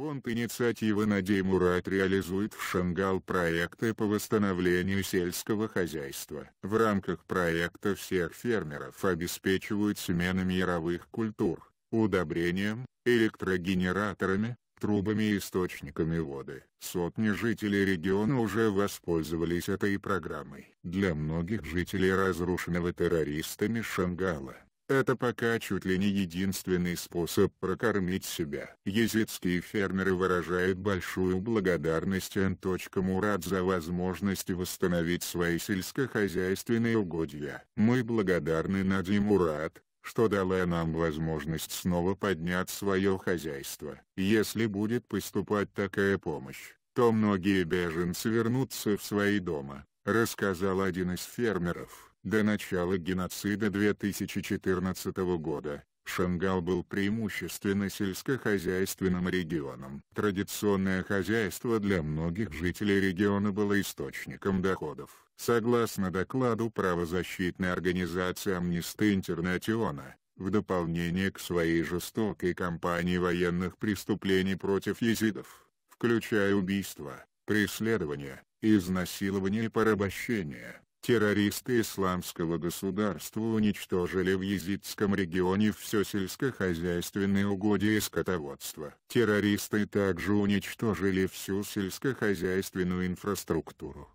Фонд инициативы «Надей Мурат» реализует в Шангал проекты по восстановлению сельского хозяйства. В рамках проекта всех фермеров обеспечивают сменами яровых культур, удобрением, электрогенераторами, трубами и источниками воды. Сотни жителей региона уже воспользовались этой программой. Для многих жителей разрушенного террористами Шангала это пока чуть ли не единственный способ прокормить себя. Езидские фермеры выражают большую благодарность Н.Мурат за возможность восстановить свои сельскохозяйственные угодья. Мы благодарны Нади Мурат, что дала нам возможность снова поднять свое хозяйство. Если будет поступать такая помощь, то многие беженцы вернутся в свои дома, рассказал один из фермеров. До начала геноцида 2014 года, Шангал был преимущественно сельскохозяйственным регионом. Традиционное хозяйство для многих жителей региона было источником доходов. Согласно докладу правозащитной организации Amnesty International, в дополнение к своей жестокой кампании военных преступлений против езидов, включая убийства, преследования, изнасилования и порабощения, Террористы исламского государства уничтожили в езидском регионе все сельскохозяйственные угодья и скотоводство. Террористы также уничтожили всю сельскохозяйственную инфраструктуру.